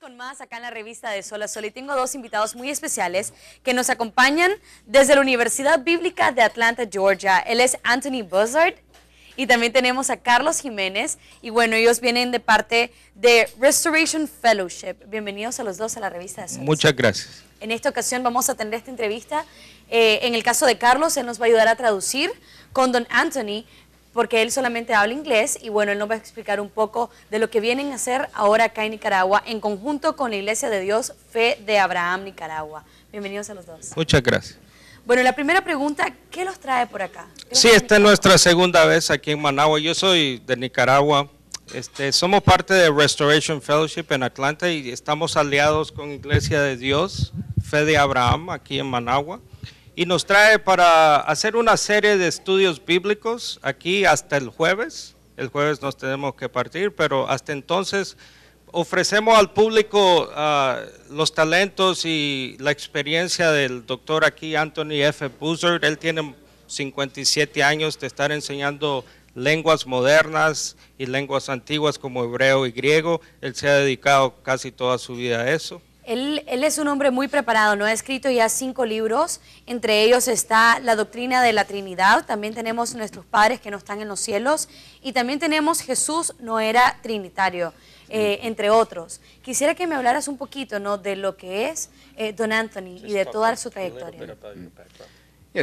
con más acá en la revista de Sol a Sol y tengo dos invitados muy especiales que nos acompañan desde la Universidad Bíblica de Atlanta, Georgia. Él es Anthony Buzzard y también tenemos a Carlos Jiménez y bueno, ellos vienen de parte de Restoration Fellowship. Bienvenidos a los dos a la revista de Sol. Muchas gracias. En esta ocasión vamos a tener esta entrevista. Eh, en el caso de Carlos, él nos va a ayudar a traducir con Don Anthony, porque él solamente habla inglés y bueno, él nos va a explicar un poco de lo que vienen a hacer ahora acá en Nicaragua en conjunto con la Iglesia de Dios Fe de Abraham Nicaragua. Bienvenidos a los dos. Muchas gracias. Bueno, la primera pregunta, ¿qué los trae por acá? Sí, esta es nuestra segunda vez aquí en Managua. Yo soy de Nicaragua. Este, somos parte de Restoration Fellowship en Atlanta y estamos aliados con Iglesia de Dios, Fe de Abraham, aquí en Managua y nos trae para hacer una serie de estudios bíblicos aquí hasta el jueves. El jueves nos tenemos que partir, pero hasta entonces ofrecemos al público ah, los talentos y la experiencia del doctor aquí, Anthony F. Buzzard. Él tiene 57 años de estar enseñando lenguas modernas y lenguas antiguas como hebreo y griego. Él se ha dedicado casi toda su vida a eso. Él, es un hombre muy preparado, ¿no? Ha escrito ya cinco libros, entre ellos está La Doctrina de la Trinidad, también tenemos Nuestros Padres que no están en los cielos, y también tenemos Jesús no era trinitario, eh, entre otros. Quisiera que me hablaras un poquito, ¿no?, de lo que es eh, Don Anthony y de toda su trayectoria. Uh,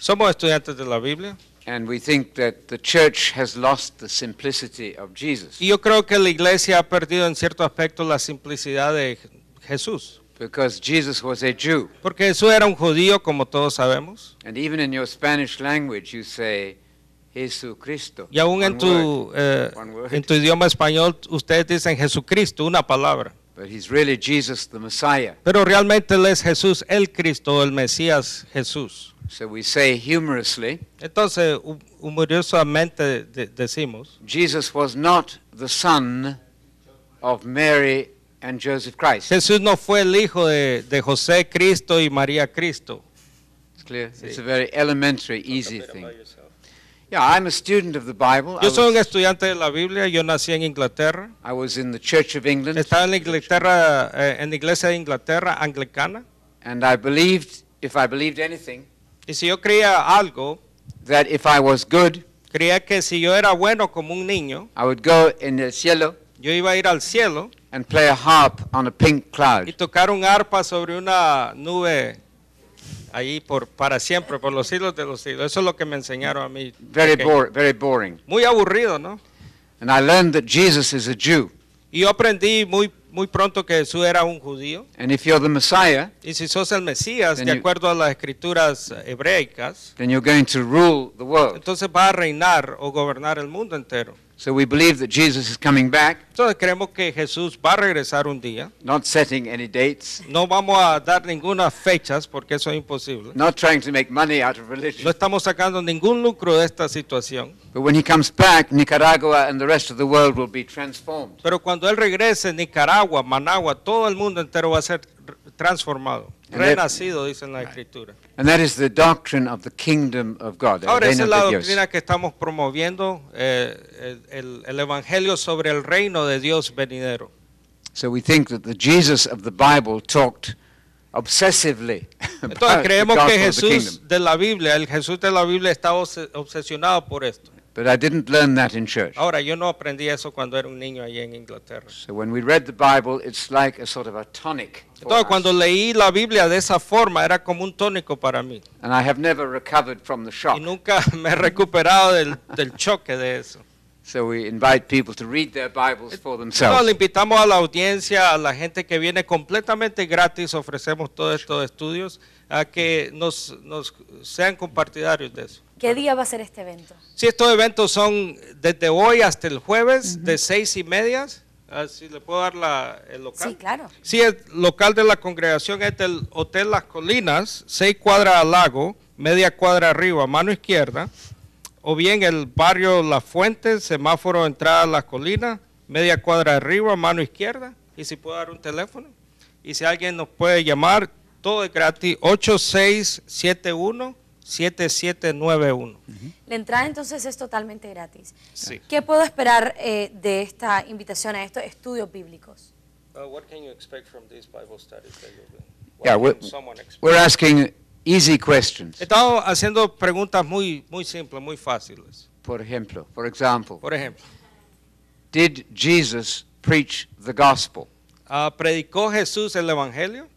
Somos estudiantes de la Biblia. Y yo creo que la iglesia ha perdido en cierto aspecto la simplicidad de Jesús. Because Jesus was a Jew. Porque Jesús era un judío, como todos sabemos. And even in your Spanish language, you say Y aún en tu, eh, en tu idioma español, ustedes dicen Jesucristo, una palabra. But he's really Jesus, the Messiah. Pero realmente él es Jesús, el Cristo, el Mesías, Jesús. So we say humorously. Entonces humorosamente de decimos. Jesus was not the son of Mary and Joseph Christ. Jesús no fue el hijo de, de José Cristo y María Cristo. It's clear. Sí. It's a very elementary, easy thing. Yo soy un estudiante de la Biblia. Yo nací en Inglaterra. Estaba en la Inglaterra, eh, en iglesia de Inglaterra anglicana. y si yo creía algo, that if I was good, creía que si yo era bueno como un niño, el cielo. Yo iba a ir al cielo. And harp cloud. Y tocar un arpa sobre una nube ahí por, para siempre, por los siglos de los siglos. Eso es lo que me enseñaron a mí. Muy aburrido, ¿no? Y yo aprendí muy, muy pronto que Jesús era un judío. y si sos el Mesías, de acuerdo a las escrituras eh, hebreicas, entonces va a reinar o gobernar el mundo entero. So Entonces creemos que Jesús va a regresar un día. Not setting any dates. No vamos a dar ninguna fechas porque eso es imposible. Not trying to make money out of religion. No estamos sacando ningún lucro de esta situación. But when he comes Nicaragua and the rest of the will be transformed. Pero cuando él regrese, Nicaragua, Managua, todo el mundo entero va a ser transformado. Renacido, dice en la Escritura. And that is the doctrine of the kingdom of God. Ahora, esa es la doctrina que estamos promoviendo, eh, el, el evangelio sobre el reino de Dios venidero. So we think that Jesus of the Bible talked obsessively Entonces creemos que Jesús de la Biblia, el Jesús de la Biblia estaba obsesionado por esto. But I didn't learn that in church. Ahora, yo no aprendí eso cuando era un niño allí en Inglaterra. So when we read the Bible, it's like a sort of a tonic. Entonces, cuando leí la Biblia de esa forma, era como un tónico para mí. And I have never recovered from the shock. Y nunca me he recuperado del, del choque de eso. So we Bibles invitamos a la audiencia, a la gente que viene completamente gratis, ofrecemos todos estos estudios, a que nos, sean compartidarios de eso. ¿Qué día va a ser este evento? si estos eventos son desde hoy hasta el jueves, de seis y media. Ah, si le puedo dar el local. Sí, claro. Sí, el local de la congregación es el Hotel Las Colinas, seis cuadras al lago, media cuadra arriba, mano izquierda o bien el barrio La Fuente, semáforo entrada a las colinas, media cuadra arriba, mano izquierda, y si puede dar un teléfono. Y si alguien nos puede llamar, todo es gratis, 8671. 7791. La entrada entonces es totalmente gratis. Sí. ¿Qué puedo esperar eh, de esta invitación a estos estudios bíblicos? Uh, what can you expect from these Bible studies we're asking Easy questions. haciendo preguntas muy, muy simples, muy fáciles. Por ejemplo, por ejemplo. Por ejemplo. Did Jesus preach the gospel? Ah, ¿Predicó Jesús el evangelio?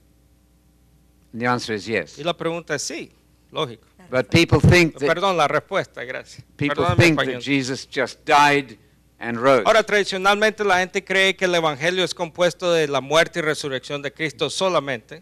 the answer is yes. Y la pregunta es sí, lógico. But people think Perdón, la respuesta, gracias. People think that Jesus just died and rose. Ahora tradicionalmente la gente cree que el evangelio es compuesto de la muerte y resurrección de Cristo solamente.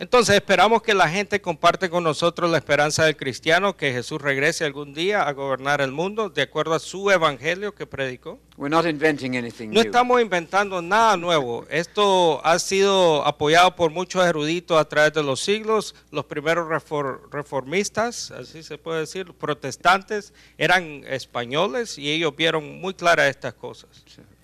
Entonces esperamos que la gente comparte con nosotros la esperanza del cristiano que Jesús regrese algún día a gobernar el mundo de acuerdo a su evangelio que predicó. We're not inventing anything no estamos inventando nada nuevo. Esto ha sido apoyado por muchos eruditos a través de los siglos. Los primeros reformistas, así se puede decir, protestantes, eran españoles y ellos vieron muy claras estas cosas.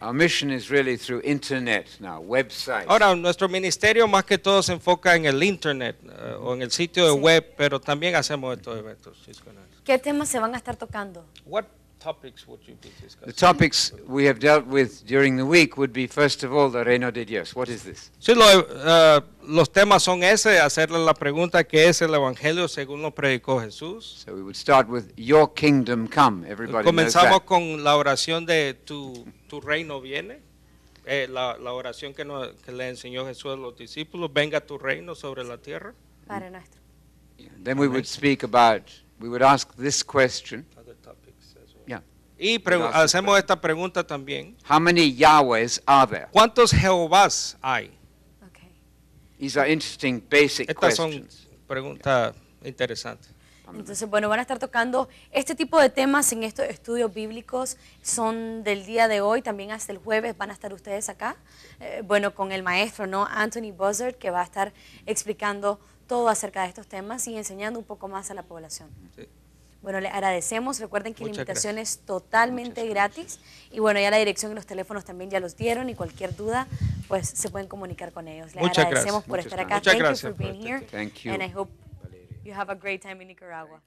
Our mission is really through internet now website. Ahora, nuestro ministerio más que todo se enfoca en el internet eh, o en el sitio de web, pero también hacemos estos eventos. ¿Qué temas se van a estar tocando? What topics would you be discussing? The topics we have dealt with during the week would be first of all the reino de Dios. What is this? Sí, eh, los temas son ese, hacerle la pregunta qué es el evangelio según lo predicó Jesús. So we would start with your kingdom come. Everybody Comenzamos con la oración de tu tu reino viene eh, la, la, oración que, nos, que le enseñó Jesús a los discípulos, venga tu reino sobre la tierra. Padre nuestro. Then we would speak about, we would ask this question. Other topics as well. yeah. Y hacemos esta pregunta también. How many Yahwehs are there? ¿Cuántos Jehovás hay? Okay. These are interesting basic Estas questions. son preguntas yeah. interesantes. Entonces, bueno, van a estar tocando este tipo de temas en estos estudios bíblicos. Son del día de hoy, también hasta el jueves van a estar ustedes acá. Eh, bueno, con el maestro, ¿no? Anthony Buzzard, que va a estar explicando todo acerca de estos temas y enseñando un poco más a la población. Sí. Bueno, le agradecemos. Recuerden que la invitación es totalmente gratis. Y bueno, ya la dirección y los teléfonos también ya los dieron. Y cualquier duda, pues se pueden comunicar con ellos. Le agradecemos por estar acá. gracias. you for being este You have a great time in Nicaragua.